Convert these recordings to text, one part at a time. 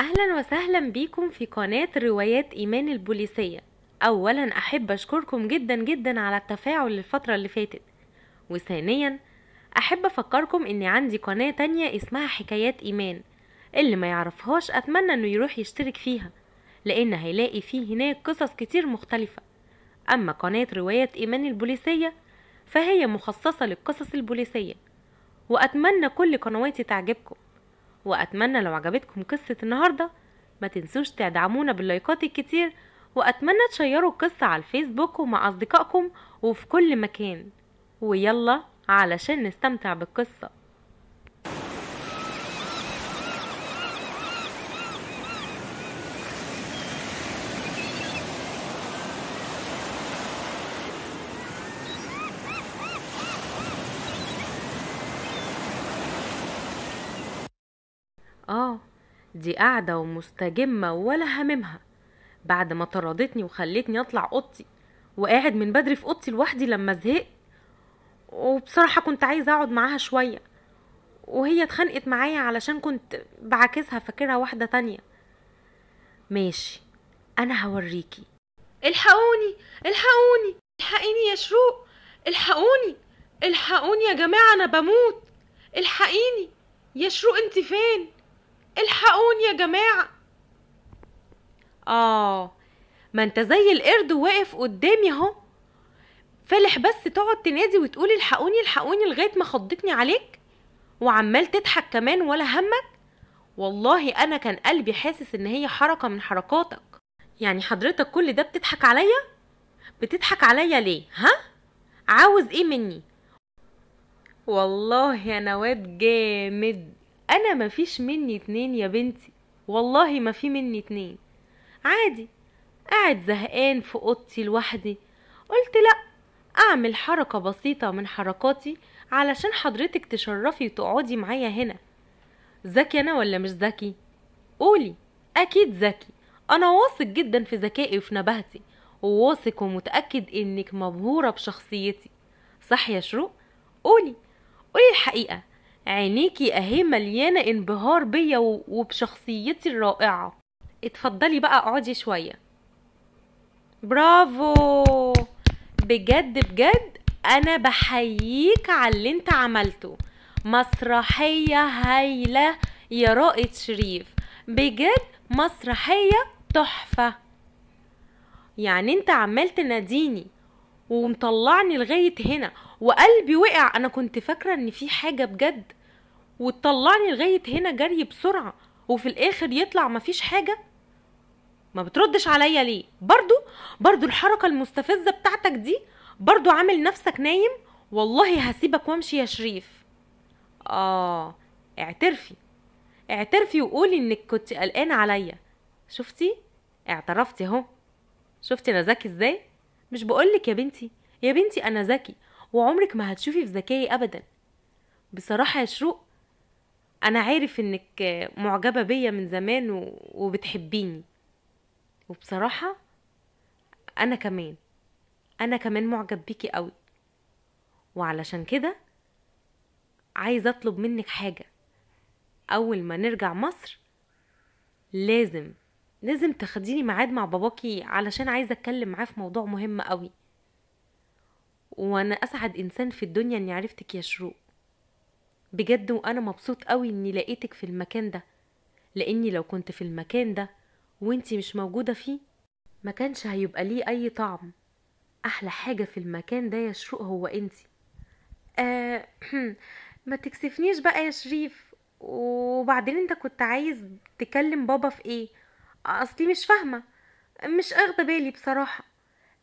اهلا وسهلا بيكم في قناة روايات ايمان البوليسية اولا احب اشكركم جدا جدا على التفاعل الفترة اللي فاتت وثانيا احب افكركم اني عندي قناة تانية اسمها حكايات ايمان اللي ما يعرفهاش اتمنى انه يروح يشترك فيها لان هيلاقي فيه هناك قصص كتير مختلفة اما قناة روايات ايمان البوليسية فهي مخصصة للقصص البوليسية واتمنى كل قنواتي تعجبكم وأتمنى لو عجبتكم قصة النهاردة ما تنسوش تدعمونا باللايكات الكتير وأتمنى تشيروا القصة على الفيسبوك ومع أصدقائكم وفي كل مكان ويلا علشان نستمتع بالقصه آه دي قاعدة ومستجمة ولا هاممها بعد ما طردتني وخلتني أطلع أوضتي وقاعد من بدري في أوضتي لوحدي لما زهقت وبصراحة كنت عايزة أقعد معاها شوية وهي اتخانقت معايا علشان كنت بعاكسها فاكرها واحدة تانية ماشي أنا هوريكي الحقوني الحقوني الحقيني يا شروق الحقوني الحقوني يا جماعة أنا بموت الحقيني يا شروق انت فين الحقوني يا جماعة آه ما انت زي القرد واقف قدامي اهو فالح بس تقعد تنادي وتقول الحقوني الحقوني لغاية ما خضتني عليك وعمال تضحك كمان ولا همك والله انا كان قلبي حاسس ان هي حركة من حركاتك يعني حضرتك كل ده بتضحك عليا بتضحك عليا ليه ها عاوز ايه مني والله يا نواد جامد انا مفيش مني اتنين يا بنتي والله ما في مني اتنين عادي قاعد زهقان في اوضتي لوحدي قلت لا اعمل حركه بسيطه من حركاتي علشان حضرتك تشرفي وتقعدي معايا هنا ذكي انا ولا مش ذكي قولي اكيد ذكي انا واثق جدا في ذكائي وفي نبهتي وواثق ومتاكد انك مبهوره بشخصيتي صح يا شروق قولي قولي الحقيقه عينيكي اهي مليانه انبهار بيا وبشخصيتي الرائعه اتفضلي بقى اقعدي شويه برافو بجد بجد انا بحييك على اللي انت عملته مسرحيه هايله يا رائد شريف بجد مسرحيه تحفه يعني انت عمال تناديني ومطلعني لغايه هنا وقلبي وقع انا كنت فاكره ان في حاجه بجد وتطلعني لغايه هنا جري بسرعه وفي الاخر يطلع مفيش حاجه ما بتردش عليا ليه برضو برضو الحركه المستفزه بتاعتك دي برضو عامل نفسك نايم والله هسيبك وامشي يا شريف اه اعترفي اعترفي وقولي انك كنت قلقانه عليا شفتي اعترفتي اهو شفتي انا ذكي ازاي مش بقولك يا بنتي يا بنتي انا ذكي وعمرك ما هتشوفي في ذكائي ابدا بصراحه يا شروق انا عارف انك معجبه بيا من زمان وبتحبيني وبصراحه انا كمان انا كمان معجب بيكي قوي وعلشان كده عايزه اطلب منك حاجه اول ما نرجع مصر لازم لازم تاخديني ميعاد مع باباكي علشان عايزه اتكلم معاه في موضوع مهم قوي وانا اسعد انسان في الدنيا اني عرفتك يا شروق بجد وانا مبسوط قوي اني لقيتك في المكان ده لاني لو كنت في المكان ده وانتي مش موجوده فيه ما كانش هيبقى ليه اي طعم احلى حاجه في المكان ده يا شروق هو انتي آه ما تكسفنيش بقى يا شريف وبعدين انت كنت عايز تكلم بابا في ايه اصلي مش فاهمه مش أخد بالي بصراحه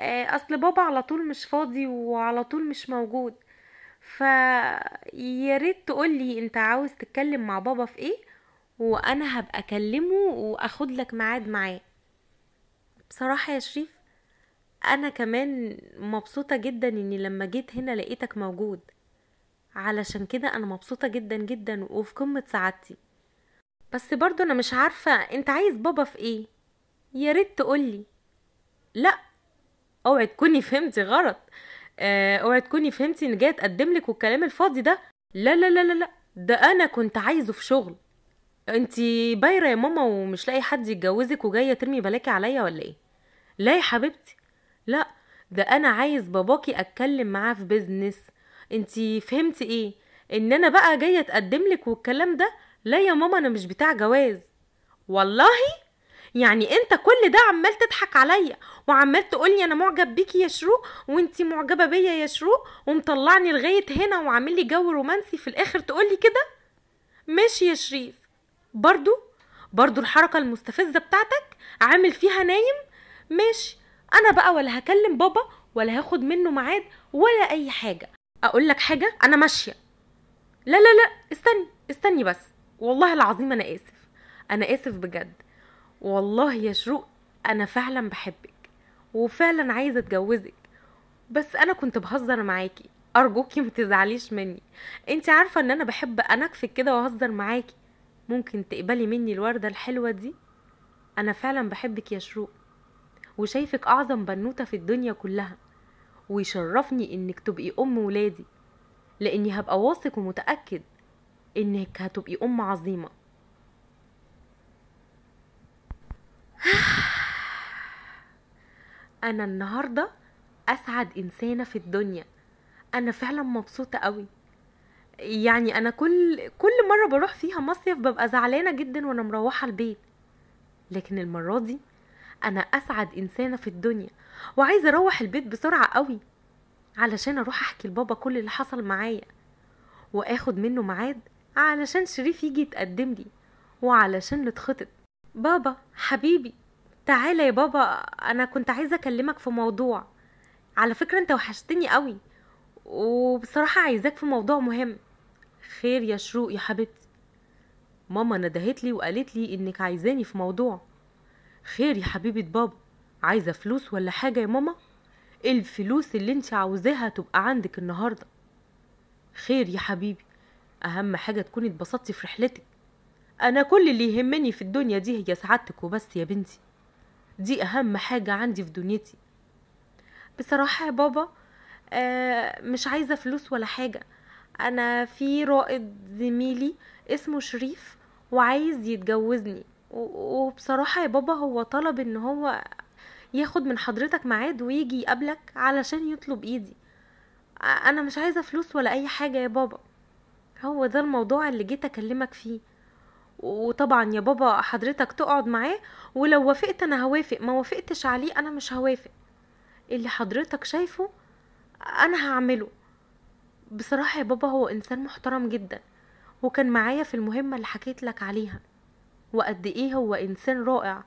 آه، اصل بابا على طول مش فاضي وعلى طول مش موجود ف يا ريت تقولي انت عاوز تتكلم مع بابا في ايه وانا هبقى اكلمه واخد لك ميعاد معاه بصراحه يا شريف انا كمان مبسوطه جدا اني لما جيت هنا لقيتك موجود علشان كده انا مبسوطه جدا جدا وفي قمه سعادتي بس برضو انا مش عارفة انت عايز بابا في ايه يا ريت تقولي لا اوعي تكوني فهمتي غلط آه، اوعي تكوني فهمتي ان جايه اتقدم لك والكلام الفاضي ده لا لا لا لا لا ده انا كنت عايزه في شغل انت بايره يا ماما ومش لاقي حد يتجوزك وجايه ترمي بلاكي عليا ولا ايه لا يا حبيبتي لا ده انا عايز باباكي اتكلم معاه في بيزنس انت فهمتي ايه ان انا بقى جايه اتقدم لك والكلام ده لا يا ماما انا مش بتاع جواز والله يعني انت كل ده عمال تضحك عليا وعمال تقولي انا معجب بيكي يا شروق وانتي معجبه بيا يا شروق ومطلعني لغايه هنا وعامل لي جو رومانسي في الاخر تقولي كده ماشي يا شريف برضو برضو الحركه المستفزه بتاعتك عامل فيها نايم ماشي انا بقى ولا هكلم بابا ولا هاخد منه ميعاد ولا اي حاجه اقول لك حاجه انا ماشيه لا لا لا استني استني بس والله العظيم انا اسف انا اسف بجد والله يا شروق انا فعلا بحبك وفعلا عايزه اتجوزك بس انا كنت بهزر معاكي ارجوكي متزعليش مني انت عارفه ان انا بحب انكفك كده واهزر معاكي ممكن تقبلي مني الورده الحلوه دي انا فعلا بحبك يا شروق وشايفك اعظم بنوته في الدنيا كلها ويشرفني انك تبقي ام ولادي لاني هبقى واثق ومتاكد انك هتبقي ام عظيمه انا النهارده اسعد انسانه في الدنيا انا فعلا مبسوطه قوي يعني انا كل كل مره بروح فيها مصيف ببقى زعلانه جدا وانا مروحه البيت لكن المره دي انا اسعد انسانه في الدنيا وعايزه اروح البيت بسرعه قوي علشان اروح احكي لبابا كل اللي حصل معايا واخد منه ميعاد علشان شريف يجي يتقدم لي وعلشان نتخطب بابا حبيبي تعالى يا بابا انا كنت عايزه اكلمك في موضوع على فكره انت وحشتني قوي وبصراحه عايزاك في موضوع مهم خير يا شروق يا حبيبتي ماما ندهت لي وقالت لي انك عايزاني في موضوع خير يا حبيبه بابا عايزه فلوس ولا حاجه يا ماما الفلوس اللي انت عاوزاها تبقى عندك النهارده خير يا حبيبي اهم حاجه تكوني اتبسطتي في رحلتك انا كل اللي يهمني في الدنيا دي هي سعادتك وبس يا بنتي دي اهم حاجه عندي في دنيتي بصراحه يا بابا آه مش عايزه فلوس ولا حاجه انا في رائد زميلي اسمه شريف وعايز يتجوزني وبصراحه يا بابا هو طلب ان هو ياخد من حضرتك ميعاد ويجي يقابلك علشان يطلب ايدي انا مش عايزه فلوس ولا اي حاجه يا بابا هو ده الموضوع اللي جيت اكلمك فيه وطبعا يا بابا حضرتك تقعد معاه ولو وافقت انا هوافق ما وافقتش عليه انا مش هوافق اللي حضرتك شايفه انا هعمله بصراحة يا بابا هو انسان محترم جدا وكان معايا في المهمة اللي حكيت لك عليها وقد ايه هو انسان رائع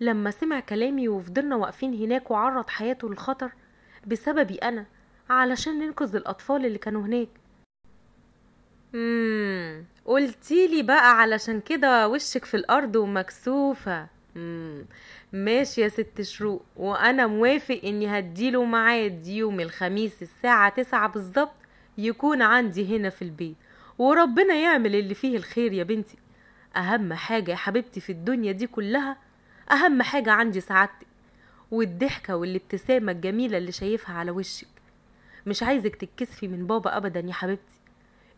لما سمع كلامي وفضلنا واقفين هناك وعرض حياته للخطر بسببي انا علشان ننقذ الاطفال اللي كانوا هناك امم قلتي لي بقى علشان كده وشك في الارض ومكسوفه مم. ماشي يا ست شروق وانا موافق اني هديله معاد يوم الخميس الساعه تسعة بالظبط يكون عندي هنا في البيت وربنا يعمل اللي فيه الخير يا بنتي اهم حاجه يا حبيبتي في الدنيا دي كلها اهم حاجه عندي سعادتك والضحكه والابتسامه الجميله اللي شايفها على وشك مش عايزك تتكسفي من بابا ابدا يا حبيبتي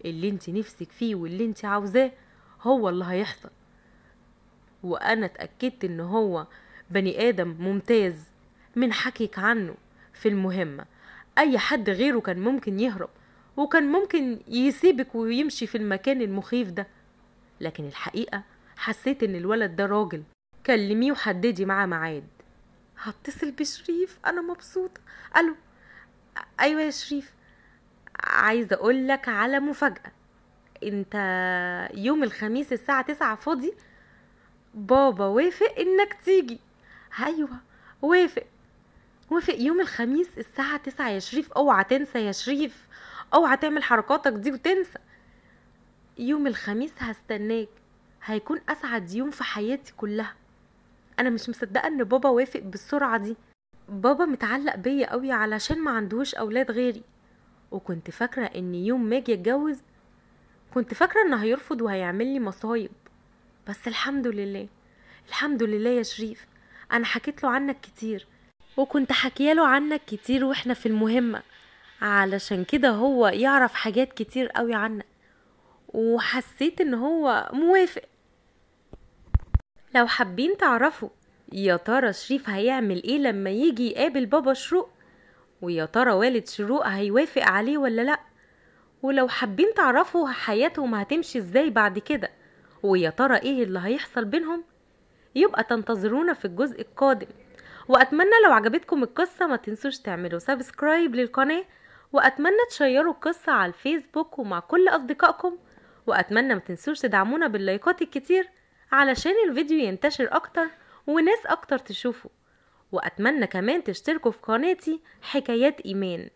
اللي انت نفسك فيه واللي انت عاوزاه هو اللي هيحصل وانا اتاكدت ان هو بني ادم ممتاز من حكيك عنه في المهمه اي حد غيره كان ممكن يهرب وكان ممكن يسيبك ويمشي في المكان المخيف ده لكن الحقيقه حسيت ان الولد ده راجل كلميه وحددي معاه ميعاد هتصل بشريف انا مبسوطه الو ايوه يا شريف عايزه اقول لك على مفاجاه انت يوم الخميس الساعه تسعة فاضي بابا وافق انك تيجي ايوه وافق وافق يوم الخميس الساعة تسعة يا شريف اوعى تنسى يا شريف اوعى تعمل حركاتك دي وتنسى يوم الخميس هستناك هيكون اسعد يوم في حياتي كلها انا مش مصدقه ان بابا وافق بالسرعه دي بابا متعلق بيا قوي علشان ما عندهوش اولاد غيري وكنت فاكرة ان يوم ما اجي اتجوز كنت فاكرة ان هيرفض وهيعمل لي مصايب بس الحمد لله الحمد لله يا شريف انا حكيت له عنك كتير وكنت له عنك كتير واحنا في المهمة علشان كده هو يعرف حاجات كتير قوي عنك وحسيت ان هو موافق لو حابين تعرفوا يا ترى شريف هيعمل ايه لما يجي يقابل بابا شروق ويا ترى والد شروق هيوافق عليه ولا لأ ولو حابين تعرفوا حياتهم هتمشي ازاي بعد كده ويا ترى ايه اللي هيحصل بينهم يبقى تنتظرونا في الجزء القادم واتمنى لو عجبتكم القصه ما تنسوش تعملوا سبسكرايب للقناه واتمنى تشيروا القصه على الفيسبوك ومع كل اصدقائكم واتمنى ما تنسوش تدعمونا باللايكات الكتير علشان الفيديو ينتشر اكتر وناس اكتر تشوفه وأتمنى كمان تشتركوا في قناتي حكايات إيمان